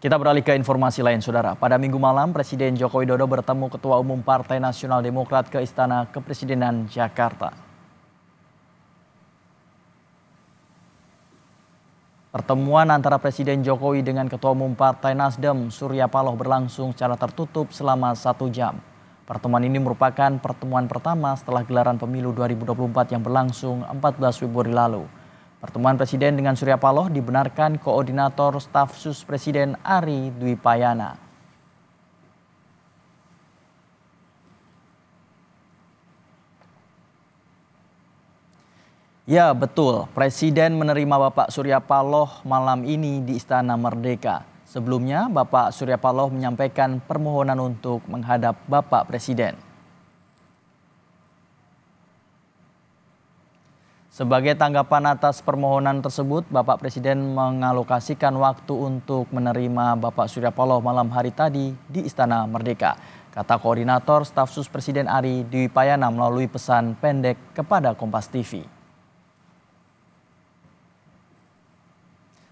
Kita beralih ke informasi lain, Saudara. Pada minggu malam, Presiden Joko Widodo bertemu Ketua Umum Partai Nasional Demokrat ke Istana Kepresidenan Jakarta. Pertemuan antara Presiden Jokowi dengan Ketua Umum Partai Nasdem, Surya Paloh berlangsung secara tertutup selama satu jam. Pertemuan ini merupakan pertemuan pertama setelah gelaran pemilu 2024 yang berlangsung 14 Februari lalu. Pertemuan Presiden dengan Surya Paloh dibenarkan Koordinator Staf Sus Presiden Ari Dwi Payana. Ya betul, Presiden menerima Bapak Surya Paloh malam ini di Istana Merdeka. Sebelumnya, Bapak Surya Paloh menyampaikan permohonan untuk menghadap Bapak Presiden. Sebagai tanggapan atas permohonan tersebut, Bapak Presiden mengalokasikan waktu untuk menerima Bapak Surya Paloh malam hari tadi di Istana Merdeka. Kata Koordinator Staf Sus Presiden Ari Dwi Payana melalui pesan pendek kepada Kompas TV.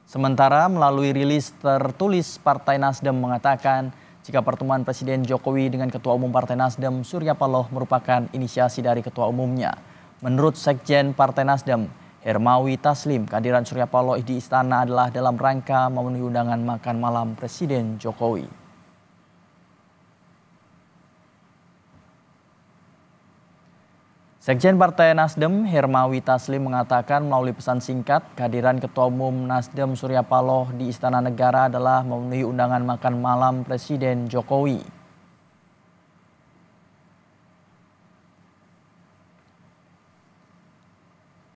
Sementara melalui rilis tertulis Partai Nasdem mengatakan jika pertemuan Presiden Jokowi dengan Ketua Umum Partai Nasdem Surya Paloh merupakan inisiasi dari Ketua Umumnya. Menurut Sekjen Partai Nasdem, Hermawi Taslim, kehadiran Surya Paloh di istana adalah dalam rangka memenuhi undangan makan malam Presiden Jokowi. Sekjen Partai Nasdem Hermawi Taslim mengatakan melalui pesan singkat kehadiran Ketua Umum Nasdem Surya Paloh di Istana Negara adalah memenuhi undangan makan malam Presiden Jokowi.